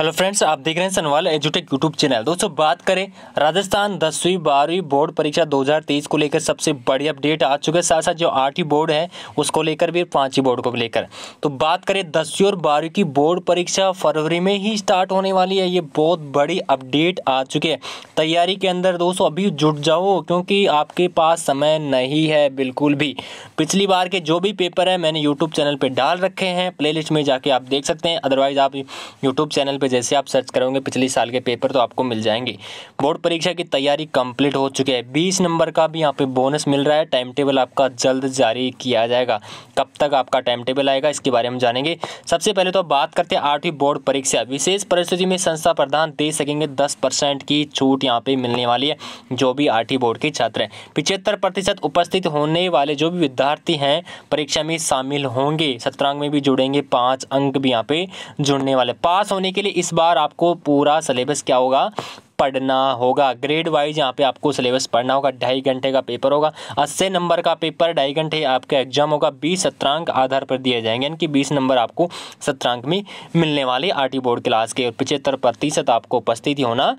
hello friends आप देख रहे हैं सनवाल एजुटेक यूट्यूब चैनल दोस्तों बात करें राजस्थान दसवीं बारहवीं बोर्ड परीक्षा 2023 को लेकर सबसे बड़ी अपडेट आ चुके साथ साथ जो आठवीं बोर्ड है उसको लेकर भी पाँचवीं बोर्ड को लेकर तो बात करें दसवीं और बारहवीं की बोर्ड परीक्षा फरवरी में ही स्टार्ट होने वाली है ये बहुत बड़ी अपडेट आ चुकी है तैयारी के अंदर दोस्तों अभी जुट जाओ क्योंकि आपके पास समय नहीं है बिल्कुल भी पिछली बार के जो भी पेपर है मैंने यूट्यूब चैनल पर डाल रखे हैं प्ले में जाके आप देख सकते हैं अदरवाइज़ आप यूट्यूब चैनल पर जैसे आप सर्च करोगे पिछले साल के पेपर तो आपको मिल जाएंगे बोर्ड परीक्षा की तैयारी कंप्लीट हो चुकी है बीस नंबर का भी यहाँ पे बोनस मिल रहा है टाइम टेबल आपका जल्द जारी किया जाएगा कब तक आपका टाइम टेबल आएगा इसके बारे में जानेंगे सबसे पहले तो बात करते हैं आठवीं बोर्ड परीक्षा विशेष परिस्थिति में संस्था प्रधान दे सकेंगे दस की छूट यहाँ पर मिलने वाली है जो भी आठवीं बोर्ड के छात्र हैं पिछहत्तर उपस्थित होने वाले जो भी विद्यार्थी हैं परीक्षा में शामिल होंगे सत्रांग में भी जुड़ेंगे पाँच अंक भी यहाँ पे जुड़ने वाले पास होने के लिए इस बार आपको पूरा सिलेबस क्या होगा पढ़ना होगा ग्रेड वाइज यहाँ पे आपको सिलेबस पढ़ना होगा ढाई घंटे का पेपर होगा अस्सी नंबर का पेपर ढाई घंटे आपका एग्जाम होगा बीस सत्रांक आधार पर दिए जाएंगे यानी कि बीस नंबर आपको सत्रांक में मिलने वाले आर बोर्ड क्लास के और पिछहत्तर प्रतिशत आपको उपस्थिति होना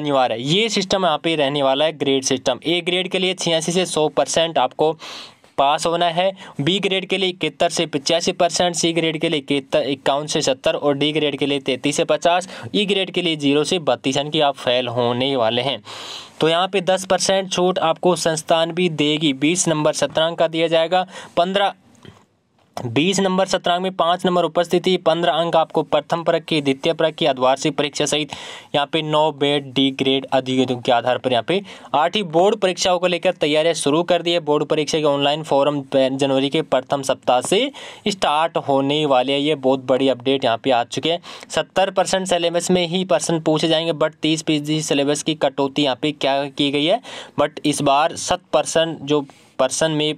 अनिवार्य है ये सिस्टम यहाँ पे रहने वाला है ग्रेड सिस्टम ए ग्रेड के लिए छियासी से सौ आपको पास होना है बी ग्रेड के लिए इकहत्तर से पचासी परसेंट सी ग्रेड के लिए इकहत्तर इक्यावन से सत्तर और डी ग्रेड के लिए तैंतीस से पचास ई ग्रेड के लिए जीरो से बत्तीस यानी कि आप फेल होने वाले हैं तो यहाँ पे दस परसेंट छूट आपको संस्थान भी देगी बीस नंबर सत्रह का दिया जाएगा पंद्रह बीस नंबर सत्रह में पाँच नंबर उपस्थिति पंद्रह अंक आपको प्रथम परख की द्वितीय परख की अर्धवार्षिक परीक्षा सहित यहाँ पे नौ बेड डी ग्रेड अधिगतों के आधार पर यहाँ पे आठ ही बोर्ड परीक्षाओं को लेकर तैयारियां शुरू कर दी है बोर्ड परीक्षा के ऑनलाइन फॉरम जनवरी के प्रथम सप्ताह से स्टार्ट होने वाले है ये बहुत बड़ी अपडेट यहाँ पे आ चुके हैं सत्तर परसेंट सिलेबस में ही परसेंट पूछे जाएंगे बट तीस फीसदी सिलेबस की कटौती यहाँ पे क्या की गई है बट इस बार सत परसेंट जो पर्सन में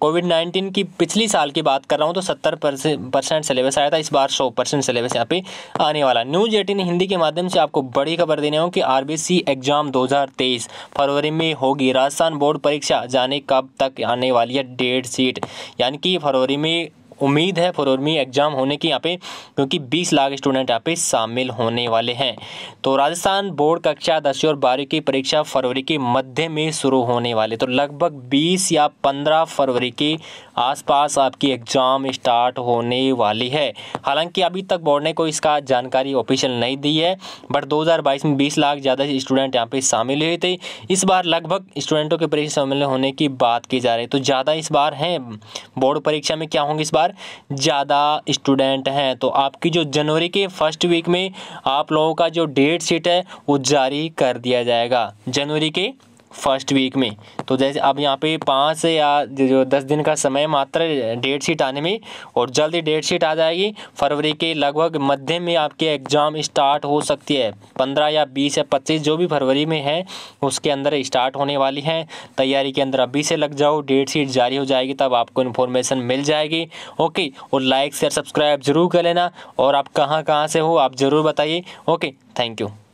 कोविड नाइन्टीन की पिछली साल की बात कर रहा हूँ तो सत्तर परसेंट सिलेबस आया था इस बार सौ परसेंट सिलेबस यहाँ पे आने वाला न्यूज एटीन हिंदी के माध्यम से आपको बड़ी खबर देने हूँ कि आर एग्जाम 2023 फरवरी में होगी राजस्थान बोर्ड परीक्षा जाने कब तक आने वाली है डेढ़ सीट यानी कि फरवरी में उम्मीद है फरवरी एग्ज़ाम होने की यहाँ पे क्योंकि 20 लाख स्टूडेंट यहाँ पे शामिल होने वाले हैं तो राजस्थान बोर्ड कक्षा दसवीं और बारहवीं की परीक्षा फरवरी के मध्य में शुरू होने वाले तो लगभग 20 या 15 फरवरी के आसपास आपकी एग्ज़ाम स्टार्ट होने वाली है हालांकि अभी तक बोर्ड ने कोई इसका जानकारी ऑफिशियल नहीं दी है बट दो में बीस लाख ज़्यादा स्टूडेंट यहाँ पे शामिल हुए थे इस बार लगभग स्टूडेंटों के परीक्षा शामिल होने की बात की जा रही है तो ज़्यादा इस बार हैं बोर्ड परीक्षा में क्या होंगे इस बार हज़ार ज़्यादा स्टूडेंट हैं तो आपकी जो जनवरी के फर्स्ट वीक में आप लोगों का जो डेट शीट है वो जारी कर दिया जाएगा जनवरी के फर्स्ट वीक में तो जैसे अब यहाँ पे पाँच या जो दस दिन का समय मात्र डेट शीट आने में और जल्द ही डेट शीट आ जाएगी फरवरी के लगभग मध्य में आपके एग्ज़ाम स्टार्ट हो सकती है पंद्रह या बीस या पच्चीस जो भी फरवरी में है उसके अंदर स्टार्ट होने वाली है तैयारी के अंदर अभी से लग जाओ डेट शीट जारी हो जाएगी तब आपको इन्फॉर्मेशन मिल जाएगी ओके और लाइक शेयर सब्सक्राइब ज़रूर कर लेना और आप कहाँ कहाँ से हो आप ज़रूर बताइए ओके थैंक यू